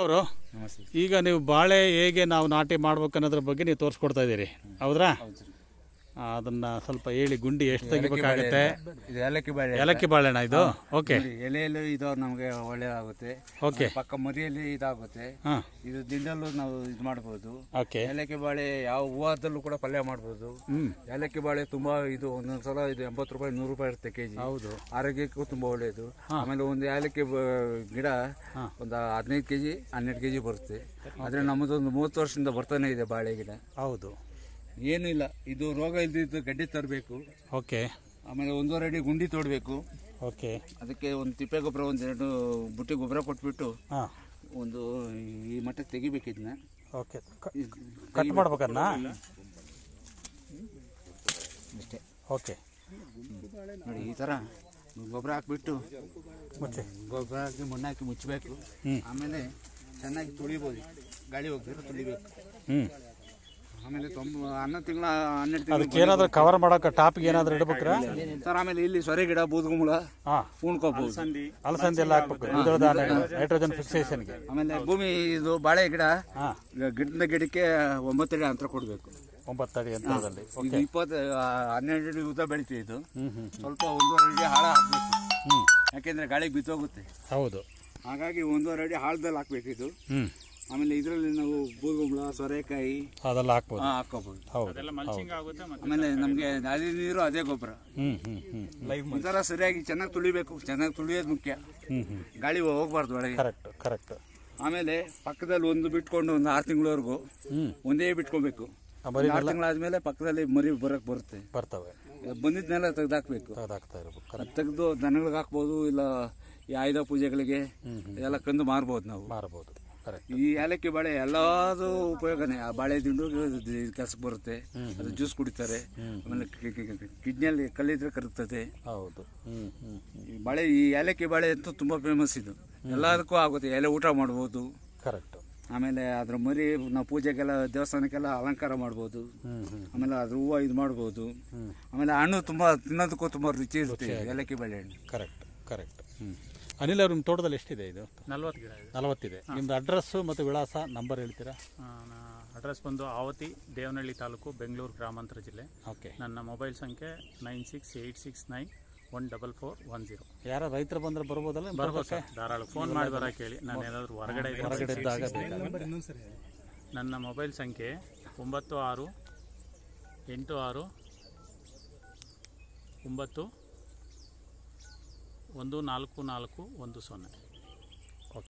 ಅವರು ಈಗ ನೀವು ಬಾಳೆ ಹೇಗೆ ನಾವು ನಾಟಿ ಮಾಡ್ಬೇಕು ಅನ್ನೋದ್ರ ಬಗ್ಗೆ ನೀವು ತೋರಿಸ್ಕೊಡ್ತಾ ಇದ್ದೀರಿ ಹೌದ್ರಾ ಅದನ್ನ ಸ್ವಲ್ಪ ಹೇಳಿ ಗುಂಡಿ ಎಷ್ಟು ತೆಗಿಬೇಕಾಗುತ್ತೆ ಇದು ಏಲಕ್ಕಿ ಬಾಳೆ ಇದು ಓಕೆ ಎಲೆಯಲ್ಲೂ ಇದು ನಮಗೆ ಒಳ್ಳೆಯದಾಗುತ್ತೆ ಓಕೆ ಪಕ್ಕ ಮರಿಯಲ್ಲಿ ಇದಾಗುತ್ತೆ ಇದು ದಿನದಲ್ಲೂ ನಾವು ಇದು ಮಾಡ್ಬೋದು ಓಕೆ ಏಲಕ್ಕಿ ಬಾಳೆ ಯಾವ ಹೂವಾದಲ್ಲೂ ಕೂಡ ಪಲ್ಯ ಮಾಡ್ಬೋದು ಏಲಕ್ಕಿ ಬಾಳೆ ತುಂಬಾ ಇದು ಒಂದೊಂದು ಸಲ ಇದು ಎಂಬತ್ತು ರೂಪಾಯಿ ನೂರು ರೂಪಾಯಿ ಇರುತ್ತೆ ಕೆಜಿ ಹೌದು ಆರೋಗ್ಯಕ್ಕೂ ತುಂಬಾ ಒಳ್ಳೆಯದು ಆಮೇಲೆ ಒಂದು ಏಲಕ್ಕಿ ಗಿಡ ಒಂದು ಹದಿನೈದು ಕೆಜಿ ಹನ್ನೆರಡು ಕೆಜಿ ಬರುತ್ತೆ ಆದರೆ ಒಂದು ಮೂವತ್ತು ವರ್ಷದಿಂದ ಬರ್ತಾನೆ ಇದೆ ಬಾಳೆ ಗಿಡ ಹೌದು ಏನೂ ಇಲ್ಲ ಇದು ರೋಗ ಇಲ್ದಿದ್ದು ಗಡ್ಡೆ ತರಬೇಕು ಓಕೆ ಆಮೇಲೆ ಒಂದೂವರೆ ಅಡಿ ಗುಂಡಿ ತೋಡಬೇಕು ಓಕೆ ಅದಕ್ಕೆ ಒಂದು ತಿಪ್ಪೆ ಗೊಬ್ಬರ ಒಂದೆರಡು ಬುಟ್ಟಿ ಗೊಬ್ಬರ ಕೊಟ್ಬಿಟ್ಟು ಹಾಂ ಒಂದು ಈ ಮಟ್ಟಕ್ಕೆ ತೆಗಿಬೇಕು ಓಕೆ ಕಟ್ ಮಾಡ್ಬೇಕನ್ನ ಅಷ್ಟೇ ಓಕೆ ನೋಡಿ ಈ ಥರ ಗೊಬ್ಬರ ಹಾಕ್ಬಿಟ್ಟು ಮುಚ್ಚಿ ಗೊಬ್ಬರ ಹಾಕಿ ಮಣ್ಣು ಹಾಕಿ ಮುಚ್ಚಬೇಕು ಆಮೇಲೆ ಚೆನ್ನಾಗಿ ತುಳಿಬೋದು ಗಾಳಿ ಹೋಗ್ಬೇಕು ತುಳಿಬೇಕು ಹ್ಞೂ ಆಮೇಲೆ ತೊಂಬ ಹನ್ನೊಂದು ತಿಂಗಳ ಹನ್ನೆರಡು ತಿಂಗಳು ಅದಕ್ಕೆ ಏನಾದರೂ ಕವರ್ ಮಾಡೋಕೆ ಟಾಪ್ಗೆ ಏನಾದರೂ ಇಡ್ಬೇಕ್ರ ಸರ್ ಆಮೇಲೆ ಇಲ್ಲಿ ಸೊರೆ ಗಿಡ ಬೂದ್ಗುಂಬಳ ಹಾಂ ಉಣ್ಕೋಬೋದು ಅಲಸಂದಿ ಎಲ್ಲ ಹಾಕ್ಬೇಕು ನೈಟ್ರೋಜನ್ ಫಿಕ್ಸೇಷನ್ಗೆ ಆಮೇಲೆ ಭೂಮಿ ಇದು ಬಾಳೆ ಗಿಡ ಗಿಡದ ಗಿಡಕ್ಕೆ ಒಂಬತ್ತು ಅಡಿ ಅಂತರ ಕೊಡಬೇಕು ಒಂಬತ್ತು ಅಡಿ ಅಂತರದಲ್ಲಿ ಇದು ಇಪ್ಪತ್ತು ಹನ್ನೆರಡು ಅಡಿ ಉದ್ದ ಬೆಳಿತೀವಿ ಇದು ಸ್ವಲ್ಪ ಒಂದೂವರೆ ಅಡಿ ಹಾಳ ಹಾಕಬೇಕು ಯಾಕೆಂದರೆ ಗಾಳಿಗೆ ಬಿತ್ತೋಗುತ್ತೆ ಹೌದು ಹಾಗಾಗಿ ಒಂದೂವರೆ ಅಡಿ ಹಾಳದಲ್ಲಿ ಹಾಕಬೇಕು ಇದು ಆಮೇಲೆ ಇದರಲ್ಲಿ ನಾವು ಬೂದುಗುಂಬಳ ಸೊರೆಕಾಯಿ ಅದೆಲ್ಲ ಹಾಕ್ಬೋದು ಹಾಕೋಬಹುದು ಆಮೇಲೆ ನಮಗೆ ಅದೇ ನೀರು ಅದೇ ಗೊಬ್ಬರ ಒಂಥರ ಸರಿಯಾಗಿ ಚೆನ್ನಾಗಿ ತುಳಿಬೇಕು ಚೆನ್ನಾಗಿ ತುಳಿಯೋದು ಮುಖ್ಯ ಗಾಳಿ ಹೋಗ್ಬಾರ್ದು ಒಳಗೆ ಕರೆಕ್ಟ್ ಕರೆಕ್ಟ್ ಆಮೇಲೆ ಪಕ್ಕದಲ್ಲಿ ಒಂದು ಬಿಟ್ಕೊಂಡು ಒಂದು ಆರು ತಿಂಗಳವರೆಗೂ ಒಂದೇ ಬಿಟ್ಕೊಬೇಕು ಆರು ತಿಂಗಳಾದ್ಮೇಲೆ ಪಕ್ಕದಲ್ಲಿ ಮರಿ ಬರಕ್ ಬರುತ್ತೆ ಬರ್ತವೆ ಇರಬೇಕು ಕರೆಕ್ಟ್ ತೆಗೆದು ದನಗಳಿಗೆ ಹಾಕ್ಬೋದು ಇಲ್ಲ ಈ ಆಯುಧ ಪೂಜೆಗಳಿಗೆ ಎಲ್ಲ ಕಂದು ಮಾರ್ಬೋದು ನಾವು ಮಾರ್ಬೋದು ಈ ಏಲಕ್ಕಿ ಬಾಳೆ ಎಲ್ಲಾದು ಉಪಯೋಗನೇ ಆ ಬಾಳೆ ದಿಂಡು ಕೆಲಸಕ್ಕೆ ಬರುತ್ತೆ ಅದು ಜ್ಯೂಸ್ ಕುಡಿತಾರೆ ಆಮೇಲೆ ಕಿಡ್ನಿಯಲ್ಲಿ ಕಲ್ಲಿದ್ರೆ ಕರಗ್ತದೆ ಹೌದು ಬಾಳೆ ಈ ಏಲಕ್ಕಿ ಬಾಳೆ ಅಂತೂ ತುಂಬಾ ಫೇಮಸ್ ಇದು ಎಲ್ಲದಕ್ಕೂ ಆಗುತ್ತೆ ಎಲೆ ಊಟ ಮಾಡ್ಬೋದು ಕರೆಕ್ಟ್ ಆಮೇಲೆ ಅದ್ರ ಮರಿ ನಾವು ಪೂಜೆಗೆಲ್ಲ ದೇವಸ್ಥಾನಕ್ಕೆಲ್ಲ ಅಲಂಕಾರ ಮಾಡ್ಬೋದು ಆಮೇಲೆ ಅದ್ರ ಹೂವು ಇದು ಮಾಡ್ಬೋದು ಆಮೇಲೆ ಹಣ್ಣು ತುಂಬಾ ತಿನ್ನೋದಕ್ಕೂ ತುಂಬಾ ರುಚಿ ಇರುತ್ತೆ ಏಲಕ್ಕಿ ಬಾಳೆ ಹಣ್ಣು ಕರೆಕ್ಟ್ ಕರೆಕ್ಟ್ ಅನಿಲ್ ಅವ್ರ ನಿಮ್ಮ ತೋಟದಲ್ಲಿ ಎಷ್ಟಿದೆ ಇದು ನಲ್ವತ್ತು ಗಿಡ ನಲವತ್ತಿದೆ ನಿಮ್ದು ಅಡ್ರೆಸ್ಸು ಮತ್ತು ವಿಳಾಸ ನಂಬರ್ ಹೇಳ್ತೀರಾ ಅಡ್ರೆಸ್ ಬಂದು ಆವತಿ ದೇವನಹಳ್ಳಿ ತಾಲೂಕು ಬೆಂಗಳೂರು ಗ್ರಾಮಾಂತರ ಜಿಲ್ಲೆ ಓಕೆ ನನ್ನ ಮೊಬೈಲ್ ಸಂಖ್ಯೆ nine six eight six nine one double four one zero ಯಾರ ರೈತರು ಬಂದ್ರೆ ಬರ್ಬೋದಲ್ಲ ಬರ್ಬೋದು ಧಾರಾಳು ಫೋನ್ ಮಾಡಿ ಬರೋಕೆ ಹೇಳಿ ನಾನು ಏನಾದರೂ ಹೊರಗಡೆ ಹೊರಗಡೆ ನನ್ನ ಮೊಬೈಲ್ ಸಂಖ್ಯೆ ಒಂಬತ್ತು ಆರು ಎಂಟು ಆರು ಒಂಬತ್ತು ಒಂದು ನಾಲ್ಕು ನಾಲ್ಕು ಒಂದು ಸೊನ್ನೆ